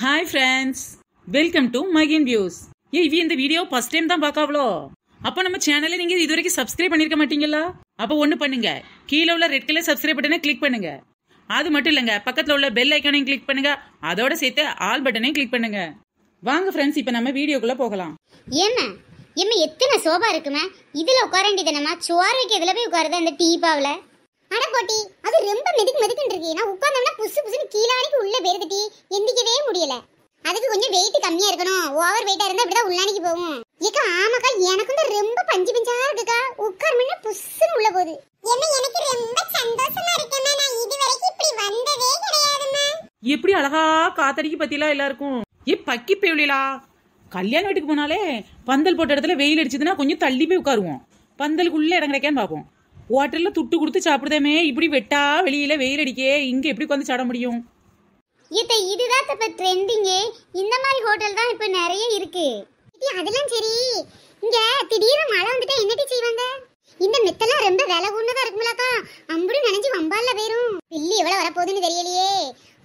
hi friends welcome to மகின் views ஏ இவி இந்த வீடியோ ஃபர்ஸ்ட் டைம் தான் பார்க்காவளோ அப்போ நம்ம சேனலை நீங்கள் இது வரைக்கும் சப்ஸ்கிரைப் பண்ணியிருக்க மாட்டீங்களா அப்போ ஒன்று பண்ணுங்க கீழே உள்ள ரெட் கலர் சப்ஸ்கிரைப் பட்டனை கிளிக் பண்ணுங்க அது மட்டும் இல்லைங்க பக்கத்தில் உள்ள பெல் ஐக்கானையும் கிளிக் பண்ணுங்க அதோட சேர்த்து ஆல் பட்டனையும் கிளிக் பண்ணுங்க வாங்க ஃப்ரெண்ட்ஸ் இப்போ நம்ம வீடியோக்குள்ளே போகலாம் ஏமா ஏமா எத்தனை சோபா இருக்குமா இதில் உட்கார வேண்டியது என்னம்மா சோறு வைக்க இதில் போய் உட்காருதா இந்த டீ பாவில் அட போட்டி அது ரொம்ப மெதுக்கு மெதுக்குன்னு இருக்கு நான் உட்கார்ந்தோம்னா புசு புசுன்னு கீழானிக்கு உள்ள பேருதுட்டி எந்திக்கவே முடியல அதுக்கு கொஞ்சம் வெயிட் கம்மியா இருக்கணும் ஓவர் வெயிட்டா இருந்தா அப்படிதான் உள்ளானிக்கு போகும் ஏக்கா ஆமாக்கா எனக்கு தான் ரொம்ப பஞ்சு பஞ்சா இருக்குக்கா உட்கார்மன்னா புசுன்னு உள்ள போகுது என்ன எனக்கு ரொம்ப சந்தோஷமா இருக்கேம்மா நான் இது இப்படி வந்ததே கிடையாதுமா எப்படி அழகா காத்தடிக்கு பத்திலாம் எல்லாருக்கும் ஏ பக்கி பேவலிலா கல்யாண வீட்டுக்கு போனாலே பந்தல் போட்ட இடத்துல வெயில் அடிச்சதுன்னா கொஞ்சம் தள்ளி போய் உட்காருவோம் பந்தலுக்குள்ள இடம் கிடைக்கான்னு பார்ப்போம் ஹோட்டலில் துட்டு கொடுத்து சாப்பிடுதாமே இப்படி வெட்டா வெளியில் வெயில் அடிக்கே இங்கே எப்படி உட்காந்து சாட முடியும் இத்த இதுதான் இப்போ ட்ரெண்டிங்கு இந்த மாதிரி ஹோட்டல் தான் இப்போ நிறைய இருக்கு அதெல்லாம் சரி இங்க திடீர்னு மழை வந்துட்டா என்னடி செய்வாங்க இந்த மெத்தெல்லாம் ரொம்ப விலை கூடதான் இருக்குமிலக்கா அம்புடு நினைஞ்சு வம்பால்ல போயிரும் பில்லி எவ்வளவு வரப்போகுதுன்னு தெரியலையே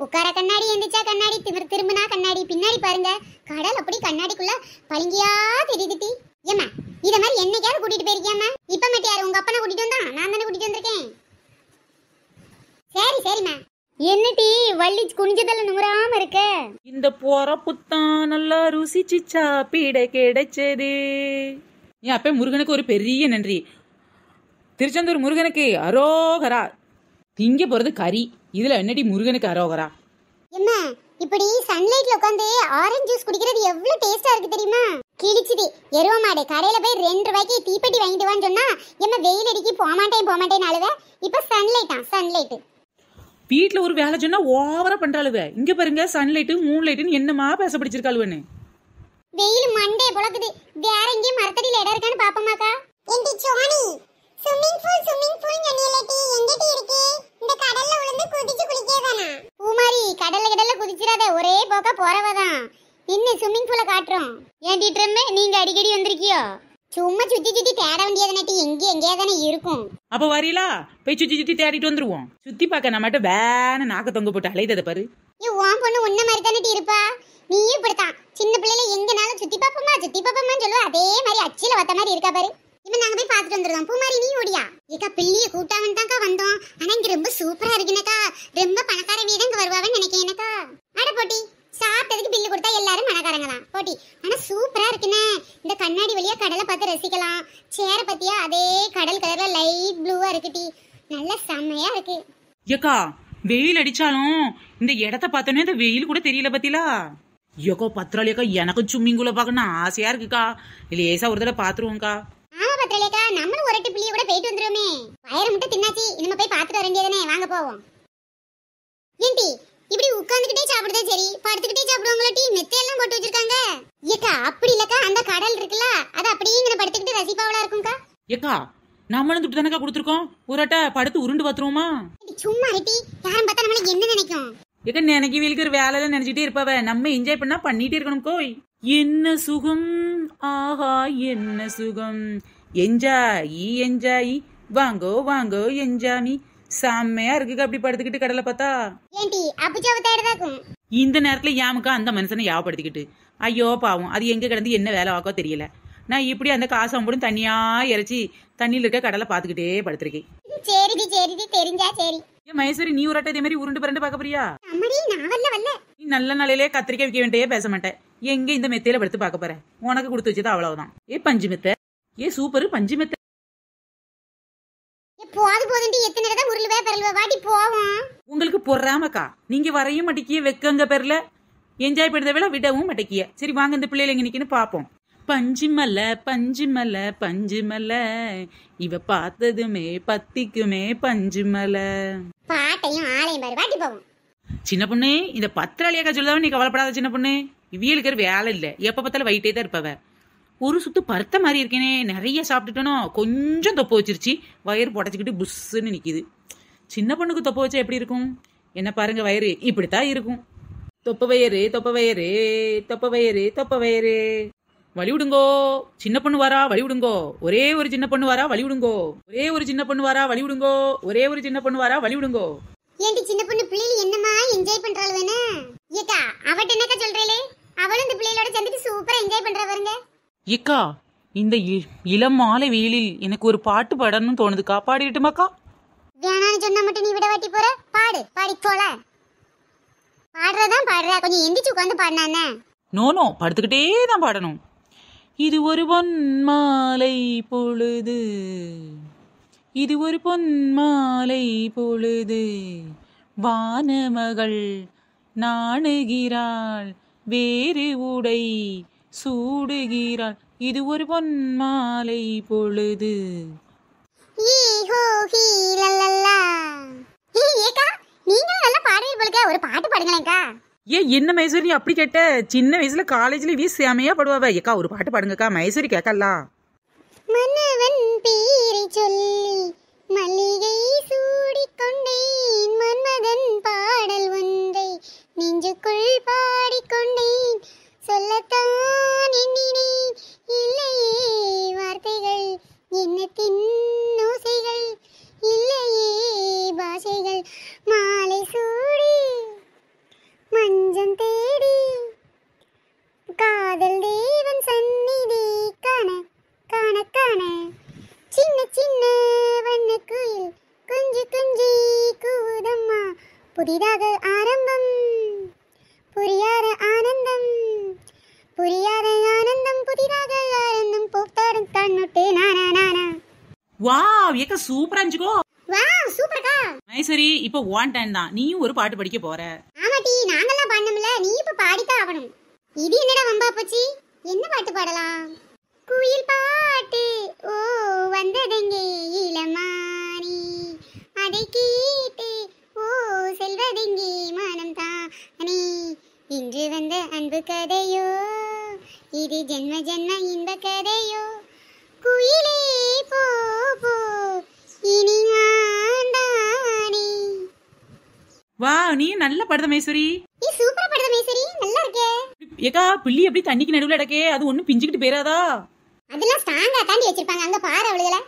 உட்கார கண்ணாடி எந்திரிச்சா கண்ணாடி திமிர திரும்பினா கண்ணாடி பின்னாடி பாருங்க கடல் அப்படி கண்ணாடிக்குள்ள பளிங்கியா தெரியுதுட்டி ஏமா இத மாதிரி என்னைக்காவது கூட்டிட்டு போயிருக்கியாமா போயிட்டு உங்க அப்பனை கூட்டிட்டு வந்தா நான் தானே கூட்டிட்டு வந்திருக்கேன் சரி சரிம்மா என்னடி வள்ளி குனிஞ்சதெல்லாம் நுகராம இருக்க இந்த புறம் நல்லா ருசிச்சு சாப்பிட கிடைச்சது என் அப்ப முருகனுக்கு ஒரு பெரிய நன்றி திருச்செந்தூர் முருகனுக்கு அரோகரா திங்க போறது கறி இதுல என்னடி முருகனுக்கு அரோகரா என்ன இப்படி சன்லைட்ல உட்காந்து ஆரஞ்சு ஜூஸ் குடிக்கிறது எவ்வளவு டேஸ்டா இருக்கு தெரியுமா கிழிச்சுது எருவா மாடு கடையில போய் ரெண்டு ரூபாய்க்கு தீப்பெட்டி வாங்கிட்டு வான்னு சொன்னால் எம்ம வெயில் அடிக்கி போமாட்டேன் போமாட்டேன்னு அழுவ இப்போ சன்லைட்டா சன்லைட்டு வீட்ல ஒரு வேலை சொன்னா ஓவரா பண்றாளுவ இங்க பாருங்க சன்லைட் மூன்லைட்னு என்னமா பேச பிடிச்சிருக்காளுவன்னு வெயில் மண்டே புழக்குது வேற எங்கேயும் மரத்தடியில இடம் இருக்கான்னு பாப்பமாக்கா என்டி சோனி ஸ்விம்மிங் பூல் ஸ்விம்மிங் பூல் சொன்னீலட்டி எங்கிட்ட இருக்கு இந்த கடல்ல விழுந்து குதிச்சு குளிக்கவேனா பூமாரி கடல்ல கடல்ல குதிச்சிராத ஒரே போக்கா போறவதான் இன்னும் ஸ்விம்மிங் பூல காட்டுறோம் ஏன் டீச்சரம்மே நீங்க அடிக்கடி வந்திருக்கியோ சும்மா சுத்தி சுத்தி தேட வேண்டியதுனாட்டி எங்க எங்கேயா தானே இருக்கும் அப்ப வரீலா போய் சுத்தி சுத்தி தேடிட்டு வந்துருவோம் சுத்தி பார்க்க நம்ம மட்டும் வேண நாக்க தொங்க போட்டு அலைதத பாரு ஏ உன் பொண்ணு உன்ன மாதிரி தானே இருப்பா நீயும் இப்படித்தான் சின்ன பிள்ளைல எங்கனாலும் சுத்தி பாப்பமா சுத்தி பாப்போமான்னு சொல்லுவா அதே மாதிரி அச்சில வத்த மாதிரி இருக்கா பாரு இப்ப நாங்க போய் பாத்துட்டு வந்துருவோம் பூமாரி நீ ஓடியா ஏக்கா பிள்ளைய கூட்டாவன் தான் பின்ன இந்த கண்ணாடி வழியா கடலை பார்த்து ரசிக்கலாம் சேரை பத்தியா அதே கடல் கலர்ல லைட் ப்ளூவா இருக்கு டி நல்ல செம்மையா இருக்கு ஏக்கா வெயில் அடிச்சாலும் இந்த இடத்த பார்த்தோன்னே இந்த வெயில் கூட தெரியல பத்திலா ஐயோக்கோ பத்திராளியக்கா எனக்கு குள்ள பார்க்கணும் ஆசையா இருக்குக்கா லேசா ஒரு தடவை பாத்துருவோம்க்கா ஆமா பத்திராளியக்கா நம்மளும் ஒரு அட்டி புள்ளிய கூட போயிட்டு வந்துருவோமே வயிறு மட்டும் தின்னாச்சு நம்ம போய் பாத்துட்டு வர வேண்டியதானே வாங்க போவோம் ஏன்டி உட்காந்துக்கிட்டே சாப்பிடுதா சரி படுத்துக்கிட்டே சாப்பிடுவாங்கள டீ எல்லாம் போட்டு வச்சிருக்காங்க ஏக்கா அப்படி இல்லக்கா அந்த கடல் இருக்குல்ல அது அப்படியே படுத்துக்கிட்டு ரசிப்பாவலா இருக்கும்க்கா ஏக்கா நம்மளும் துட்டு தானக்கா கொடுத்துருக்கோம் ஊரட்ட படுத்து உருண்டு பாத்துருவோமா சும்மா ஐடி யாரும் பார்த்தா நம்மளுக்கு என்ன நினைக்கும் ஏக்கா நினைக்க வீலுக்கு வேலையில நினைச்சிட்டே இருப்பவ நம்ம என்ஜாய் பண்ணா பண்ணிட்டே இருக்கணும் கோய் என்ன சுகம் ஆஹா என்ன சுகம் என்ஜாயி என்ஜாயி வாங்கோ வாங்கோ என்ஜாமி செம்மையா இருக்குக்கா அப்படி படுத்துக்கிட்டு கடலை பார்த்தா ஏண்டி அபுஜாவை இந்த நேரத்துல யாமுக்கா அந்த மனுஷனை யாவப்படுத்திக்கிட்டு ஐயோ பாவம் அது எங்க கிடந்து என்ன வேலை ஆக்கோ தெரியல நான் இப்படி அந்த காசு அம்படும் தனியா இறைச்சி தண்ணியில இருக்க கடலை பார்த்துக்கிட்டே படுத்திருக்கேன் சரிடி சரிடி தெரிஞ்சா சரி ஏன் மகேஸ்வரி நீ உரட்ட இதே மாதிரி உருண்டு பிறண்டு பார்க்க போறியா நீ நல்ல நாளையிலே கத்திரிக்காய் விற்க வேண்டியே பேச மாட்டேன் எங்க இந்த மெத்தையில படுத்து பார்க்க போறேன் உனக்கு கொடுத்து வச்சது அவ்வளவுதான் ஏ பஞ்சு மெத்தை ஏ சூப்பர் பஞ்சு மெத்தை போது போதுன்ட்டு எத்தனை தடவை உருளுவே பெறலுவே வாடி போவோம் உங்களுக்கு பொறாமக்கா நீங்க வரையும் மடிக்கிய வெக்கங்க பெறல என்ஜாய் பண்ணுறத விட விடவும் மடிக்கிய சரி வாங்க இந்த பிள்ளைகள் எங்க மலை பஞ்சு மலை பஞ்சு மலை இவ பார்த்ததுமே பத்திக்குமே பஞ்சுமலை பாட்டையும் ஆளையும் பாரு வாட்டி போவோம் சின்ன பொண்ணு இந்த பத்திராளியாக்கா சொல்லுதாவே நீ கவலைப்படாத சின்ன பொண்ணு இவியலுக்கு வேலை இல்ல எப்போ பார்த்தாலும் வயிட்டே தான் இருப்பவ ஒரு சுத்து பருத்த மாதிரி இருக்கேனே நிறைய சாப்பிட்டுட்டேனோ கொஞ்சம் தொப்பை வச்சிருச்சு வயிறு புடச்சிக்கிட்டு புஷ்ஷுன்னு நிற்கிது சின்ன பொண்ணுக்கு தொப்பை வச்சா எப்படி இருக்கும் என்ன பாருங்க வயிறு இப்படித்தான் இருக்கும் தொப்பை வயிறு தொப்பை வயிறு தொப்பை வயிறு தொப்பை வயிறு வழி விடுங்கோ சின்ன பொண்ணு வாரா வழி விடுங்கோ ஒரே ஒரு சின்ன பொண்ணு வாரா வழி விடுங்கோ ஒரே ஒரு சின்ன பொண்ணு வாரா வழி விடுங்கோ ஒரே ஒரு சின்ன பொண்ணு வாரா வழி விடுங்கோ ஏண்டி சின்ன பொண்ணு பிள்ளைகள் என்னமா என்ஜாய் பண்றாள் வேணா ஏக்கா அவட்ட என்னக்கா சொல்றீளே அவளும் இந்த பிள்ளைகளோட சேர்ந்துட்டு சூப்பரா என்ஜாய் பண்றா பாருங்க ஏக்கா இந்த இளம் மாலை வெயிலில் எனக்கு ஒரு பாட்டு பாடணும்னு தோணுதுக்கா பாடிட்டுமாக்கா வேணான்னு சொன்னா மட்டும் நீ விட வாட்டி போற பாடு பாடி போல பாடுறதான் பாடுற கொஞ்சம் எந்திரிச்சு உட்காந்து பாடினானே நோ நோ படுத்துக்கிட்டே தான் பாடணும் இது ஒரு பொன் மாலை பொழுது இது ஒரு பொன் மாலை பொழுது வானமகள் நாணுகிறாள் வேறு உடை சூடுகிறாள் இது ஒரு பொன் மாலை பொழுது பாட்டு ஏ என்ன மைசூரி அப்படி கேட்ட சின்ன வயசுல காலேஜ்ல வீ செமையா படுவாவ ஏக்கா ஒரு பாட்டு பாடுங்கக்கா மைசூரி கேட்கலாம் மன்னவன் பேரை சொல்லி புதிதாக ஆரம்பம் புரியாத ஆனந்தம் புரியாத ஆனந்தம் புதிதாக ஆனந்தம் போக்தாரும் கண்ணுட்டு நானா நானா வாவ் ஏக்க சூப்பரா இருந்துச்சுக்கோ வாவ் சூப்பர்க்கா மைசரி இப்போ ஓன் டைம் தான் நீயும் ஒரு பாட்டு படிக்க போற ஆமாட்டி நாங்கெல்லாம் பண்ணோம்ல நீ இப்ப பாடித்தான் ஆகணும் இது என்னடா வம்பா போச்சு என்ன பாட்டு பாடலாம் குயில் பாட்டு கதையோ இது ஜென்ம ஜென்ம இந்த கதையோ குயிலே போ போ வா நீ நல்ல படுத மேஸ்வரி நீ சூப்பர் படுத மேஸ்வரி நல்லா இருக்கே ஏக்கா புள்ளி அப்படி தண்ணிக்கு நடுவுல அடக்கே அது ஒண்ணு பிஞ்சுக்கிட்டு பேராதா அதெல்லாம் ஸ்டாங்கா தாண்டி வச்சிருப்பாங்க அங்க பாரு அவளுகள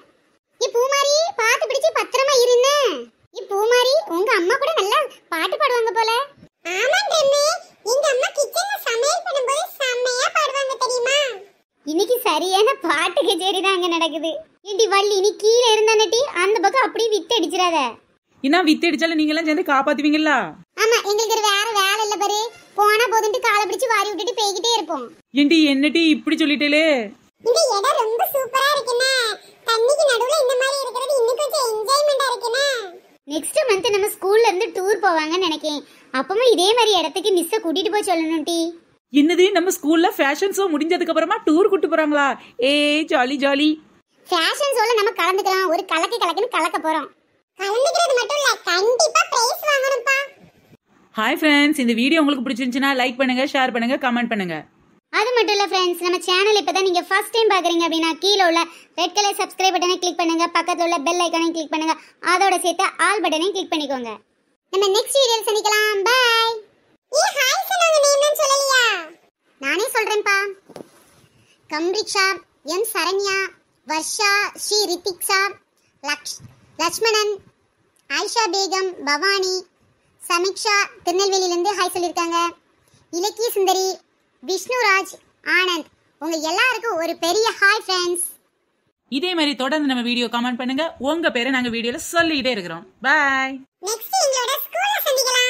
நீ பூமாரி பாத்து பிடிச்சு பத்திரமா இருந்தேன் நீ பூமாரி உங்க அம்மா கூட நல்லா பாட்டு பாடுவாங்க போல இன்னைக்கு சரியான பாட்டு கச்சேரி தான் அங்க நடக்குது ஏண்டி வள்ளி நீ கீழ இருந்தானட்டி அந்த பக்கம் அப்படியே வித்து அடிச்சிடாத என்ன வித்து அடிச்சாலும் நீங்க எல்லாம் சேர்ந்து காப்பாத்துவீங்களா ஆமா எங்களுக்கு வேற வேலை இல்ல பாரு போனா போதுன்ட்டு காலை பிடிச்சு வாரி விட்டுட்டு போய்கிட்டே இருப்போம் ஏண்டி என்னடி இப்படி சொல்லிட்டேலே இந்த இடம் ரொம்ப சூப்பரா இருக்குனே தண்ணிக்கு நடுவுல இந்த மாதிரி இருக்கிறது இன்னும் கொஞ்சம் என்ஜாய்மெண்டா இருக்குனே நெக்ஸ்ட் மந்த் நம்ம ஸ்கூல்ல இருந்து டூர் போவாங்கன்னு நினைக்கேன் அப்பவும் இதே மாதிரி இடத்துக்கு மிஸ்ஸை கூட்டிட்டு போய் சொல்லணும் டி என்னது நம்ம ஸ்கூல்ல ஃபேஷன் ஷோ முடிஞ்சதுக்கு அப்புறமா டூர் கூட்டி போறாங்களா ஏ ஜாலி ஜாலி ஃபேஷன் ஷோல நம்ம கலந்துக்கலாம் ஒரு கலக்கி கலக்குன்னு கலக்க போறோம் கலந்துக்கிறது மட்டும் இல்ல கண்டிப்பா பிரைஸ் வாங்கணும்ப்பா ஹாய் ஃப்ரெண்ட்ஸ் இந்த வீடியோ உங்களுக்கு பிடிச்சிருந்துச்சுன்னா லைக் பண்ணுங்க ஷேர் பண்ணுங்க கமெண்ட் பண்ணுங்க அது மட்டும் இல்லை ஃப்ரெண்ட்ஸ் நம்ம சேனல் இப்போ தான் நீங்கள் ஃபஸ்ட் டைம் பார்க்குறீங்க அப்படின்னா கீழே உள்ள ரெட் கலர் சப்ஸ்கிரைப் பட்டனை கிளிக் பண்ணுங்க பக்கத்தில் உள்ள பெல் ஐக்கானையும் கிளிக் பண்ணுங்க அதோட சேர்த்து ஆல் பட்டனையும் கிளிக் பண்ணிக்கோங்க நம்ம நெக்ஸ்ட் வீடியோல சந்திக்கலாம் பாய் ஏ ஹாய் சொல்லுங்க நீ என்ன சொல்லலையா நானே சொல்றேன்பா கம்ரிக்ஷா எம் சரண்யா வர்ஷா ஸ்ரீ ரித்திக்ஷா லக்ஷ் லக்ஷ்மணன் ஆயிஷா பேகம் பவானி சமிக்ஷா திருநெல்வேலியிலேருந்து ஹாய் சொல்லியிருக்காங்க இலக்கிய சுந்தரி விஷ்ணுராஜ் ஆனந்த் உங்கள் எல்லாருக்கும் ஒரு பெரிய ஹாய் ஃப்ரெண்ட்ஸ் இதே மாதிரி தொடர்ந்து நம்ம வீடியோ கமெண்ட் பண்ணுங்க உங்க பேரை நாங்க வீடியோல சொல்லிட்டே இருக்கிறோம் பாய் நெக்ஸ்ட் எங்களோட ஸ்கூல்ல சந்திக்கலாம்